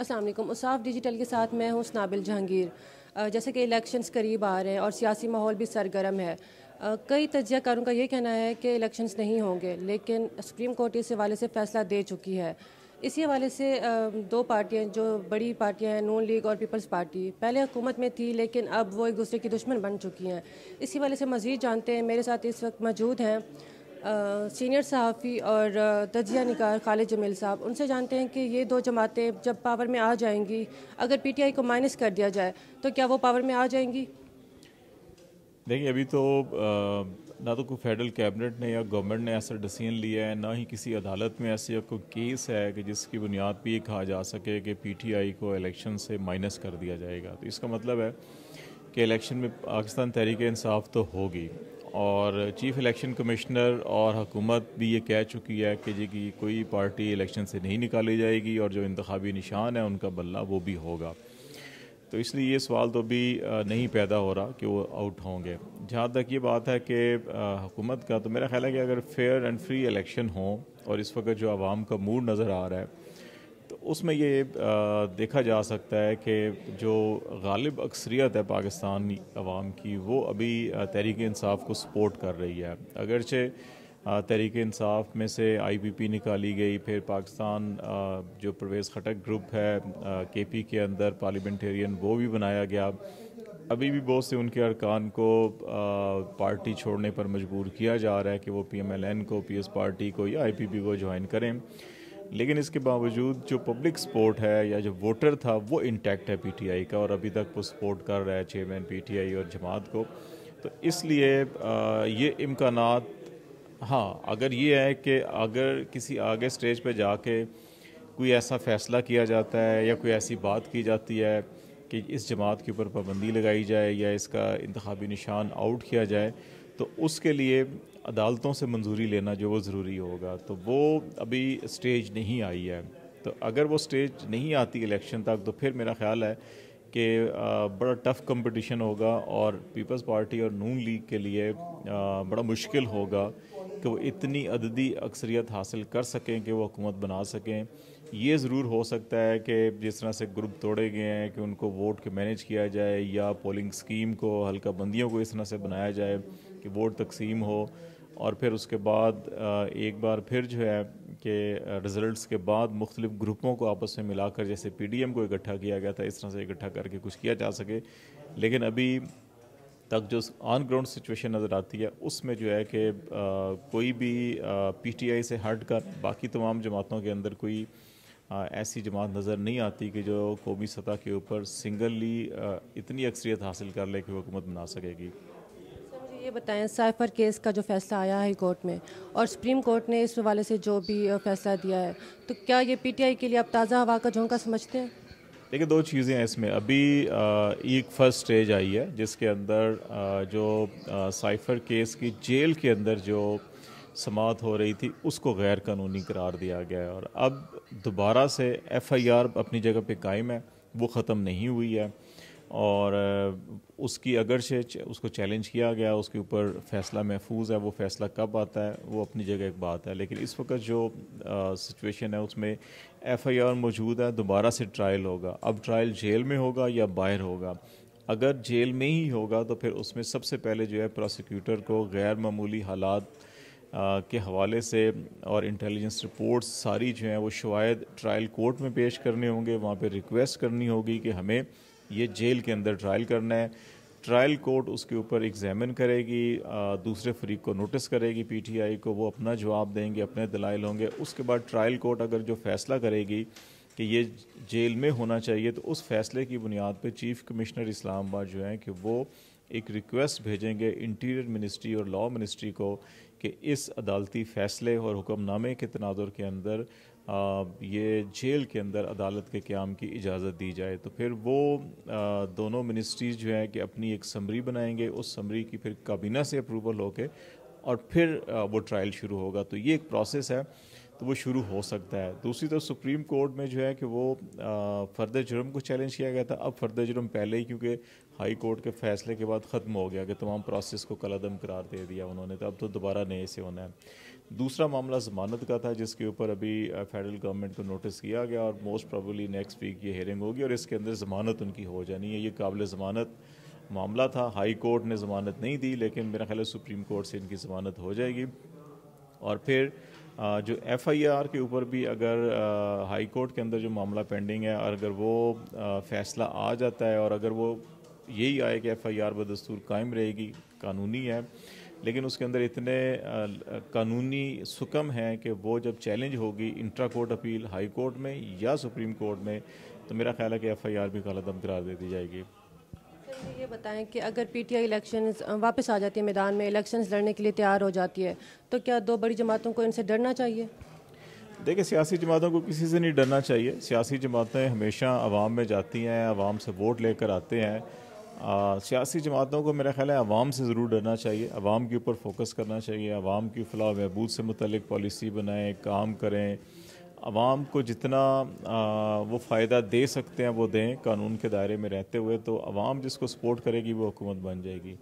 असल उसाफ डिजिटल के साथ मैं हूँ स्नाबिल जहांगीर जैसे कि इलेक्शंस करीब आ रहे हैं और सियासी माहौल भी सरगर्म है कई तजयकारों का ये कहना है कि इलेक्शंस नहीं होंगे लेकिन सुप्रीम कोर्ट इस हवाले से फ़ैसला दे चुकी है इसी हवाले से दो पार्टियां जो बड़ी पार्टियां हैं नून लीग और पीपल्स पार्टी पहले हुकूमत में थी लेकिन अब वो एक दूसरे की दुश्मन बन चुकी हैं इसी हवाले से मज़ीद जानते हैं मेरे साथ इस वक्त मौजूद हैं सीनियर सहाफ़ी और तजिया निकार खालिद जमील साहब उनसे जानते हैं कि ये दो जमातें जब पावर में आ जाएंगी अगर पीटीआई को माइनस कर दिया जाए तो क्या वो पावर में आ जाएंगी देखिए अभी तो ना तो कोई फेडरल कैबिनेट ने या गवर्नमेंट ने ऐसा डिसीजन लिया है ना ही किसी अदालत में ऐसे कोई केस है कि जिसकी बुनियाद पर ये कहा जा सके कि आई को इलेक्शन से माइनस कर दिया जाएगा तो इसका मतलब है कि इलेक्शन में पाकिस्तान तहरीक इंसाफ तो होगी और चीफ़ इलेक्शन कमिश्नर और हकूमत भी ये कह चुकी है कि जी की कोई पार्टी इलेक्शन से नहीं निकाली जाएगी और जो इंतबी निशान है उनका बल्ला वो भी होगा तो इसलिए ये सवाल तो भी नहीं पैदा हो रहा कि वो आउट होंगे जहाँ तक ये बात है कि हुकूमत का तो मेरा ख्याल है कि अगर फेयर एंड फ्री इलेक्शन हो और इस वक्त जो आवाम का मूड नज़र आ रहा है उसमें ये आ, देखा जा सकता है कि जो गालिब अक्सरियत है पाकिस्तानी अवाम की वो अभी तहरीक इंसाफ को सपोर्ट कर रही है अगरचे तहरीक इंसाफ में से आई पी पी निकाली गई फिर पाकिस्तान जो प्रवेश खटक ग्रुप है के पी के अंदर पार्लिमेंटेरियन वो भी बनाया गया अभी भी बहुत से उनके अरकान को पार्टी छोड़ने पर मजबूर किया जा रहा है कि वो पी एम एल एन को पी एस पार्टी को या आई पी पी को ज्वाइन करें लेकिन इसके बावजूद जो पब्लिक सपोर्ट है या जो वोटर था वो इंटैक्ट है पीटीआई का और अभी तक वो सपोर्ट कर रहा है चेयरमैन पीटीआई और जमात को तो इसलिए ये इम्कान हाँ अगर ये है कि अगर किसी आगे स्टेज पे जाके कोई ऐसा फैसला किया जाता है या कोई ऐसी बात की जाती है कि इस जमात के ऊपर पाबंदी लगाई जाए या इसका इंतबी निशान आउट किया जाए तो उसके लिए अदालतों से मंजूरी लेना जो वो ज़रूरी होगा तो वो अभी स्टेज नहीं आई है तो अगर वो स्टेज नहीं आती इलेक्शन तक तो फिर मेरा ख्याल है कि बड़ा टफ़ कंपटीशन होगा और पीपल्स पार्टी और नून लीग के लिए बड़ा मुश्किल होगा कि वो इतनी अददी अक्सरियत हासिल कर सकें कि वो हुकूमत बना सकें ये ज़रूर हो सकता है कि जिस तरह से ग्रुप तोड़े गए हैं कि उनको वोट के मैनेज किया जाए या पोलिंग स्कीम को हल्का बंदियों को इस तरह से बनाया जाए कि वोट तकसीम हो और फिर उसके बाद एक बार फिर जो है कि रिज़ल्ट के बाद मुख्तलिफ ग्रुपों को आपस में मिलाकर जैसे पी डी एम को इकट्ठा किया गया था इस तरह से इकट्ठा करके कुछ किया जा सके लेकिन अभी तक जो ऑन ग्राउंड सिचुएशन नज़र आती है उसमें जो है कि कोई भी पी टी आई से हट कर बाकी तमाम जमातों के अंदर कोई आ, ऐसी जमात नज़र नहीं आती कि जो कौमी सतह के ऊपर सिंगली इतनी अक्सरियत हासिल कर ले कि हुकूमत बना सकेगी ये बताएं साइफर केस का जो फैसला आया है कोर्ट में और सुप्रीम कोर्ट ने इस हवाले से जो भी फैसला दिया है तो क्या ये पीटीआई के लिए आप ताज़ा हवा का झोंका समझते हैं देखिए दो चीज़ें हैं इसमें अभी एक फर्स्ट स्टेज आई है जिसके अंदर जो साइफर केस की जेल के अंदर जो समात हो रही थी उसको गैर कानूनी करार दिया गया है और अब दोबारा से एफआईआर अपनी जगह पे कायम है वो ख़त्म नहीं हुई है और उसकी अगर से उसको चैलेंज किया गया उसके ऊपर फैसला महफूज है वो फैसला कब आता है वो अपनी जगह एक बात है लेकिन इस वक्त जो सिचुएशन है उसमें एफ आई आर मौजूद है दोबारा से ट्रायल होगा अब ट्रायल जेल में होगा या बाहर होगा अगर जेल में ही होगा तो फिर उसमें सबसे पहले जो है प्रोसिक्यूटर को गैर मामूली हालात के हवाले से और इंटेलिजेंस रिपोर्ट्स सारी जो हैं वो शवायद ट्रायल कोर्ट में पेश करने होंगे वहाँ पे रिक्वेस्ट करनी होगी कि हमें ये जेल के अंदर ट्रायल करना है ट्रायल कोर्ट उसके ऊपर एग्जामिन करेगी आ, दूसरे फरीक को नोटिस करेगी पीटीआई को वो अपना जवाब देंगे अपने दलाइल होंगे उसके बाद ट्रायल कोर्ट अगर जो फैसला करेगी कि ये जेल में होना चाहिए तो उस फैसले की बुनियाद पर चीफ कमिश्नर इस्लामाबाद जो हैं कि वो एक रिक्वेस्ट भेजेंगे इंटीरियर मिनिस्ट्री और लॉ मिनिस्ट्री को कि इस अदालती फ़ैसले और हुक्मनामे के तनाजर के अंदर ये जेल के अंदर अदालत के क्याम की इजाज़त दी जाए तो फिर वो दोनों मिनिस्ट्रीज जो है कि अपनी एक समरी बनाएंगे उस समरी की फिर काबीना से अप्रूवल होके और फिर वो ट्रायल शुरू होगा तो ये एक प्रोसेस है तो वो शुरू हो सकता है दूसरी तरफ सुप्रीम कोर्ट में जो है कि वो फर्द जुर्म को चैलेंज किया गया था अब फर्द जुर्म पहले ही क्योंकि हाई कोर्ट के फैसले के बाद ख़त्म हो गया कि तमाम प्रोसेस को कलदम करार दे दिया उन्होंने तो अब तो दोबारा नए से होना है दूसरा मामला ज़मानत का था जिसके ऊपर अभी फेडरल गवर्नमेंट को नोटिस किया गया और मोस्ट प्रॉबली नेक्स्ट वीक ये हेयरिंग होगी और इसके अंदर ज़मानत उनकी हो जानी है ये काबिल ज़मानत मामला था हाई कोर्ट ने ज़मानत नहीं दी लेकिन मेरा ख्याल है सुप्रीम कोर्ट से इनकी ज़मानत हो जाएगी और फिर जो एफ़ आई आर के ऊपर भी अगर हाई कोर्ट के अंदर जो मामला पेंडिंग है और अगर वो फैसला आ जाता है और अगर वो यही आए कि एफ़ आई आर बदस्तूर कायम रहेगी कानूनी है लेकिन उसके अंदर इतने कानूनी सुकम हैं कि वो जब चैलेंज होगी intra court appeal high court में या सुप्रीम कोर्ट में तो मेरा ख्याल है कि एफ आई आर भी गलत दम करार दे दी जाएगी ये बताएं कि अगर पीटीआई इलेक्शंस वापस आ जाती है मैदान में इलेक्शंस लड़ने के लिए तैयार हो जाती है तो क्या दो बड़ी जमातों को इनसे डरना चाहिए देखिए सियासी जमातों को किसी से नहीं डरना चाहिए सियासी जमातें हमेशा आवाम में जाती हैं आवाम से वोट लेकर आते हैं सियासी जमातों को मेरा ख्याल है आवाम से ज़रूर डरना चाहिए आवाम के ऊपर फोकस करना चाहिए आवाम की फलाह बहबूद से मतलब पॉलिसी बनाएँ काम करें आवाम को जितना आ, वो फ़ायदा दे सकते हैं वो दें कानून के दायरे में रहते हुए तो आवाम जिसको सपोर्ट करेगी वो हुकूमत बन जाएगी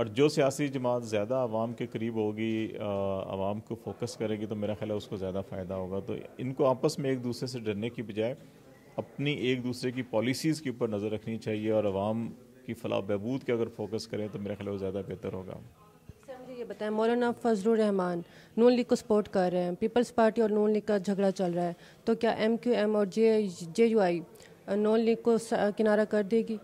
और जो सियासी जमात ज़्यादा आवाम के करीब होगी आवाम को फोकस करेगी तो मेरा ख्याल है उसको ज़्यादा फ़ायदा होगा तो इनको आपस में एक दूसरे से डरने की बजाय अपनी एक दूसरे की पॉलिसीज़ के ऊपर नज़र रखनी चाहिए और आवाम की फलाह बहबूद के अगर फोकस करें तो मेरा ख्याल ज़्यादा बेहतर होगा ये बताएं मौलाना फजल रहमान नून लीग को सपोर्ट कर रहे हैं पीपल्स पार्टी और नून लीग का झगड़ा चल रहा है तो क्या एम क्यू एम और जे जे यू आई नून लीग को किनारा कर देगी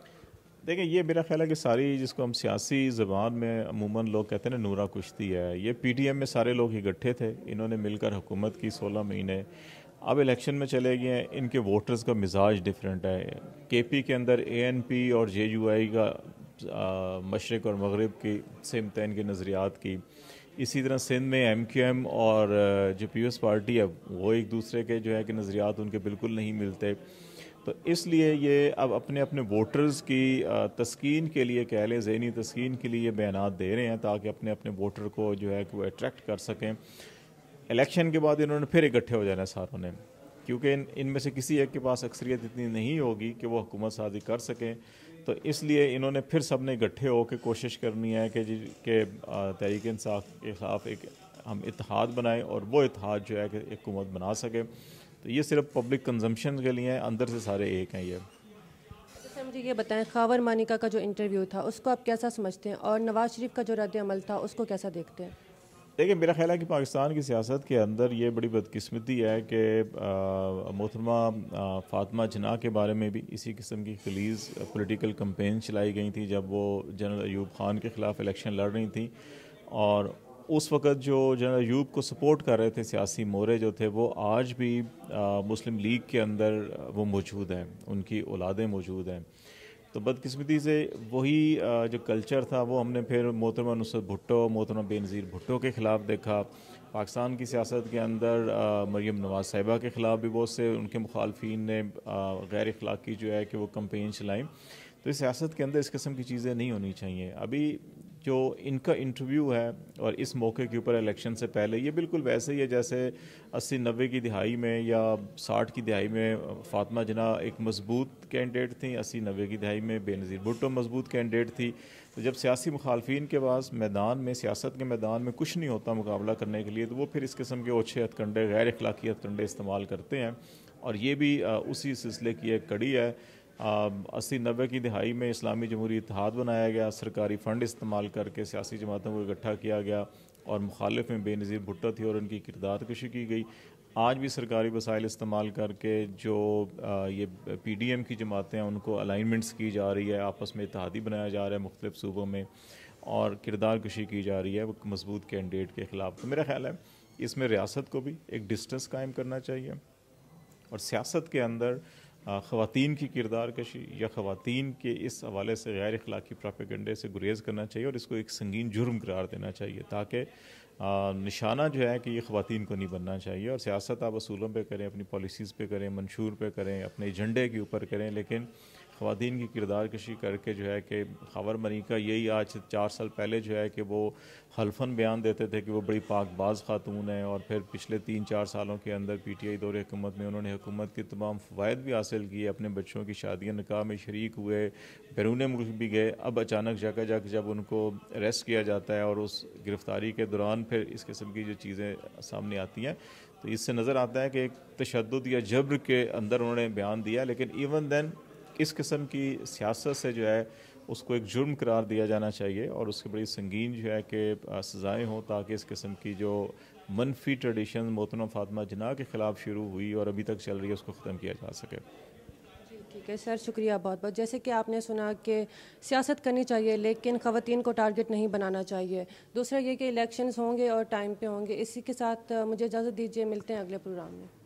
देखिए ये मेरा ख्याल है कि सारी जिसको हम सियासी ज़बान में अमूमन लोग कहते हैं ना नूरा कुश्ती है ये पीटीएम में सारे लोग इकट्ठे थे इन्होंने मिलकर हुकूमत की सोलह महीने अब इलेक्शन में चले गए इनके वोटर्स का मिजाज डिफरेंट है केपी के अंदर एएनपी और आई का मशरक और मगरब की सिमत इनके नज़रियात की इसी तरह सिंध में एम क्यू एम और जो पीपल्स पार्टी है वो एक दूसरे के जो है कि नज़रियात उनके बिल्कुल नहीं मिलते तो इसलिए ये अब अपने अपने वोटर्स की तस्कीन के लिए कह लें जहनी तस्कीन के लिए बयान दे रहे हैं ताकि अपने अपने वोटर को जो है कि वो अट्रैक्ट कर सकें इलेक्शन के बाद इन्होंने फिर इकट्ठे हो जाना सारों ने क्योंकि इन इनमें से किसी एक के पास अक्सरियत इतनी नहीं होगी कि वो हुकूमत साजी कर सकें तो इसलिए इन्होंने फिर सब ने इकट्ठे होकर कोशिश करनी है कि जी के तहरीक इंसाफ के ख़िलाफ़ एक हम इतिहाद बनाएं और वो इतिहाद जो है कि एक हुकूमत बना सके तो ये सिर्फ पब्लिक कंजम्पशन के लिए हैं अंदर से सारे एक हैं ये सर अच्छा, मुझे ये बताएं खावर मानिका का जो इंटरव्यू था उसको आप कैसा समझते हैं और नवाज़ शरीफ का जो रद्द अमल था उसको कैसा देखते हैं देखिए मेरा ख्याल है कि पाकिस्तान की सियासत के अंदर ये बड़ी बदकिस्मती है कि मोहतरमा फातमा जना के बारे में भी इसी किस्म की खलीज पॉलिटिकल कम्पेन चलाई गई थी जब वो जनरल ऐब खान के ख़िलाफ़ इलेक्शन लड़ रही थी और उस वक़्त जो जनरल ऐब को सपोर्ट कर रहे थे सियासी मोरे जो थे वो आज भी आ, मुस्लिम लीग के अंदर वो मौजूद हैं उनकी औलादें मौजूद हैं तो बदकिस्मती से वही जो कल्चर था वो हमने फिर मोहतरमा नुसरत भुट्टो मोहतरमा बेनज़ीर भुट्टो के ख़िलाफ़ देखा पाकिस्तान की सियासत के अंदर मरीम नवाज़ साहिबा के ख़िलाफ़ भी बहुत से उनके मुखालफी ने गैर अखलाक़ी जो है कि वो कम्पेन चलाई तो इस सियासत के अंदर इस किस्म की चीज़ें नहीं होनी चाहिए अभी जो इनका इंटरव्यू है और इस मौके के ऊपर इलेक्शन से पहले ये बिल्कुल वैसे ही है जैसे अस्सी नब्बे की दिहाई में या साठ की दिहाई में फातमा जना एक मजबूत कैंडिडेट थी अस्सी नब्बे की दिहाई में बेनज़ीर भुट्टो मजबूत कैंडिडेट थी तो जब सियासी मुखालफन के पास मैदान में सियासत के मैदान में कुछ नहीं होता मुकाबला करने के लिए तो वो फिर इस किस्म के ओछे हथकंडे गैर अखलाकी हथकंडे इस्तेमाल करते हैं और ये भी उसी सिलसिले की एक कड़ी है अस्सी नब्बे की दिहाई में इस्लामी जमहूरी इतिहाद बनाया गया सरकारी फ़ंड इस्तेमाल करके सियासी जमातों को इकट्ठा किया गया और मुखालिफ में बेनज़ीर भुट्टो थी और उनकी किरदार कशी की गई आज भी सरकारी वसाइल इस्तेमाल करके जो ये पी डी एम की जमातें हैं उनको अलाइनमेंट्स की जा रही है आपस में इतिहादी बनाया जा रहा है मुख्तलिफ सूबों में और किरदार कशी की जा रही है वो मजबूत कैंडिडेट के ख़िलाफ़ तो मेरा ख्याल है इसमें रियासत को भी एक डिस्टेंस कायम करना चाहिए और सियासत के अंदर ख़वान की किरदार कशी या ख़वान के इस हवाले से गैर अखलाक़ी प्रापेगंडे से गुरेज़ करना चाहिए और इसको एक संगीन जुर्म करार देना चाहिए ताकि निशाना जो है कि ये ख़वान को नहीं बनना चाहिए और सियासत आप असूलों पर करें अपनी पॉलिसीज़ पर करें मंशूर पर करें अपने एजेंडे के ऊपर करें लेकिन ख़वान की किरदार कशी करके जो है कि खबर मनी का यही आज चार साल पहले जो है कि वो हल्फन बयान देते थे कि वो बड़ी पाकबाज खातून है और फिर पिछले तीन चार सालों के अंदर पी टी आई दौर हुकूमत में उन्होंने हुकूमत के तमाम फ़वाद भी हासिल किए अपने बच्चों की शादियाँ निकाह में शरीक हुए बैरून मुल्क भी गए अब अचानक जगह जग जब उनको अरेस्ट किया जाता है और उस गिरफ़्तारी के दौरान फिर इस किस्म की जो चीज़ें सामने आती हैं तो इससे नज़र आता है कि एक तशद या जब्र के अंदर उन्होंने बयान दिया लेकिन इवन दैन इस किस्म की सियासत से जो है उसको एक जुर्म करार दिया जाना चाहिए और उसकी बड़ी संगीन जो है कि सज़ाएँ हों ताकि इस किस्म की जो मनफी ट्रेडिशन मोतन फातमा जना के ख़िलाफ़ शुरू हुई और अभी तक चल रही है उसको ख़त्म किया जा सके ठीक है सर शुक्रिया बहुत बहुत जैसे कि आपने सुना कि सियासत करनी चाहिए लेकिन ख़वान को टारगेट नहीं बनाना चाहिए दूसरा ये कि इलेक्शंस होंगे और टाइम पे होंगे इसी के साथ मुझे इजाज़त दीजिए मिलते हैं अगले प्रोग्राम में